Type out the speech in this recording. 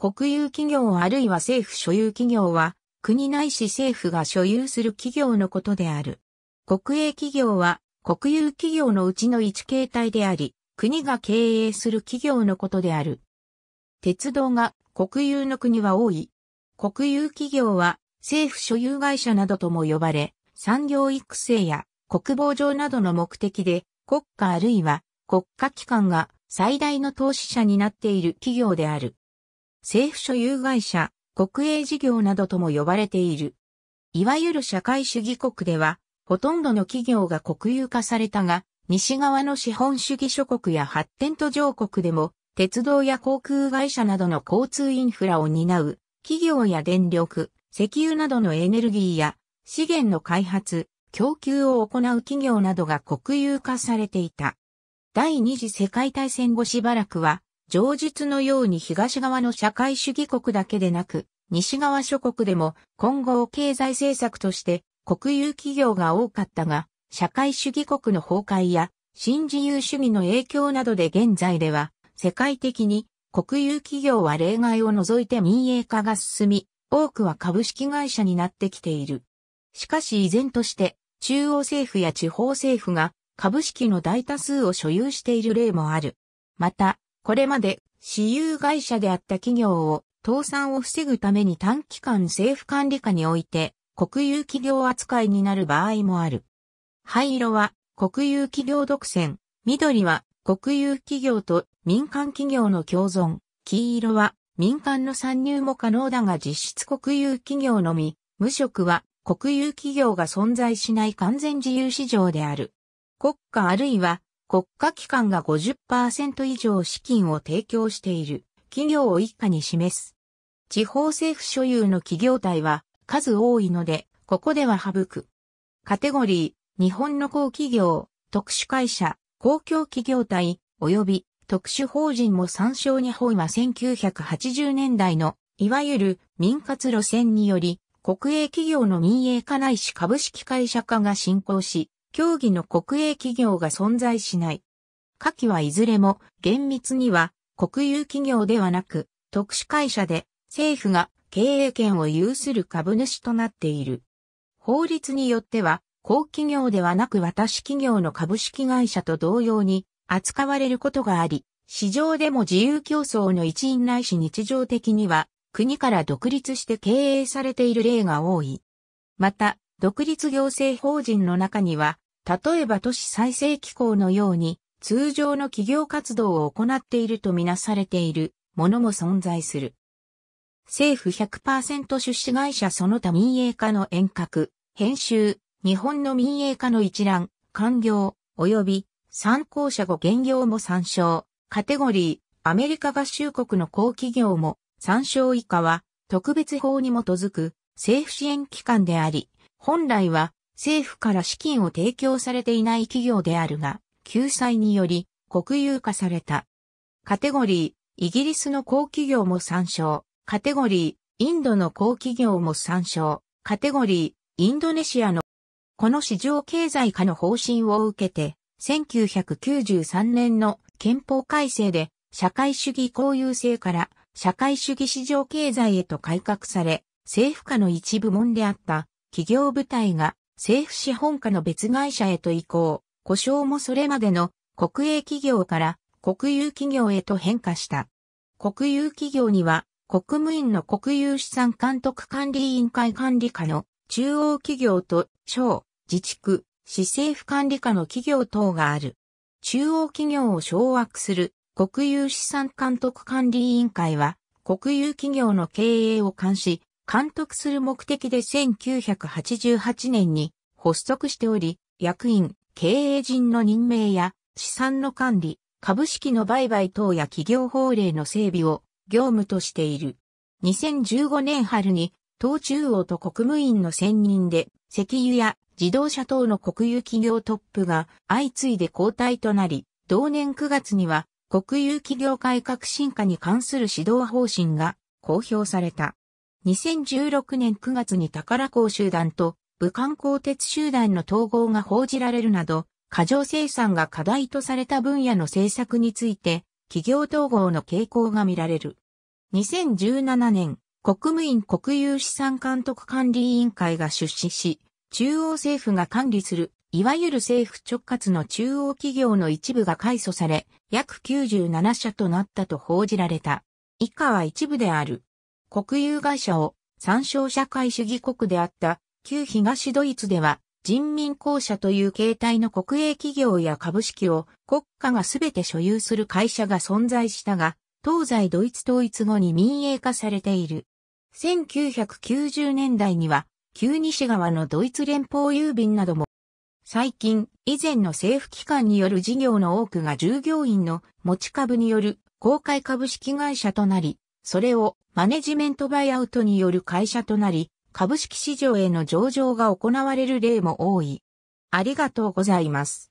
国有企業あるいは政府所有企業は、国ないし政府が所有する企業のことである。国営企業は、国有企業のうちの一形態であり、国が経営する企業のことである。鉄道が国有の国は多い。国有企業は政府所有会社などとも呼ばれ、産業育成や国防上などの目的で国家あるいは国家機関が最大の投資者になっている企業である。政府所有会社、国営事業などとも呼ばれている。いわゆる社会主義国では、ほとんどの企業が国有化されたが、西側の資本主義諸国や発展途上国でも、鉄道や航空会社などの交通インフラを担う、企業や電力、石油などのエネルギーや、資源の開発、供給を行う企業などが国有化されていた。第二次世界大戦後しばらくは、上述のように東側の社会主義国だけでなく、西側諸国でも今後経済政策として国有企業が多かったが、社会主義国の崩壊や新自由主義の影響などで現在では世界的に国有企業は例外を除いて民営化が進み、多くは株式会社になってきている。しかし依然として中央政府や地方政府が株式の大多数を所有している例もある。また、これまで私有会社であった企業を倒産を防ぐために短期間政府管理下において国有企業扱いになる場合もある。灰色は国有企業独占、緑は国有企業と民間企業の共存、黄色は民間の参入も可能だが実質国有企業のみ、無色は国有企業が存在しない完全自由市場である。国家あるいは国家機関が50%以上資金を提供している企業を一家に示す。地方政府所有の企業体は数多いので、ここでは省く。カテゴリー、日本の公企業、特殊会社、公共企業体、及び特殊法人も参照日本は1980年代の、いわゆる民活路線により、国営企業の民営化ないし株式会社化が進行し、競技の国営企業が存在しない。下記はいずれも厳密には国有企業ではなく特殊会社で政府が経営権を有する株主となっている。法律によっては公企業ではなく私企業の株式会社と同様に扱われることがあり、市場でも自由競争の一員ないし日常的には国から独立して経営されている例が多い。また、独立行政法人の中には例えば都市再生機構のように通常の企業活動を行っているとみなされているものも存在する。政府100%出資会社その他民営化の遠隔、編集、日本の民営化の一覧、官業、及び参考者後現業も参照、カテゴリー、アメリカ合衆国の高企業も参照以下は特別法に基づく政府支援機関であり、本来は政府から資金を提供されていない企業であるが、救済により国有化された。カテゴリー、イギリスの高企業も参照。カテゴリー、インドの高企業も参照。カテゴリー、インドネシアのこの市場経済化の方針を受けて、1993年の憲法改正で社会主義公有制から社会主義市場経済へと改革され、政府下の一部門であった企業部隊が政府資本家の別会社へと移行、故障もそれまでの国営企業から国有企業へと変化した。国有企業には国務院の国有資産監督管理委員会管理下の中央企業と省、自治区、市政府管理下の企業等がある。中央企業を掌握する国有資産監督管理委員会は国有企業の経営を監視、監督する目的で1988年に発足しており、役員、経営陣の任命や資産の管理、株式の売買等や企業法令の整備を業務としている。2015年春に、党中央と国務院の専任で、石油や自動車等の国有企業トップが相次いで交代となり、同年9月には国有企業改革進化に関する指導方針が公表された。2016年9月に宝工集団と武漢鋼鉄集団の統合が報じられるなど、過剰生産が課題とされた分野の政策について、企業統合の傾向が見られる。2017年、国務院国有資産監督管理委員会が出資し、中央政府が管理する、いわゆる政府直轄の中央企業の一部が改組され、約97社となったと報じられた。以下は一部である。国有会社を参照社会主義国であった旧東ドイツでは人民公社という形態の国営企業や株式を国家がすべて所有する会社が存在したが、東西ドイツ統一後に民営化されている。1990年代には、旧西側のドイツ連邦郵便なども、最近、以前の政府機関による事業の多くが従業員の持ち株による公開株式会社となり、それをマネジメントバイアウトによる会社となり、株式市場への上場が行われる例も多い。ありがとうございます。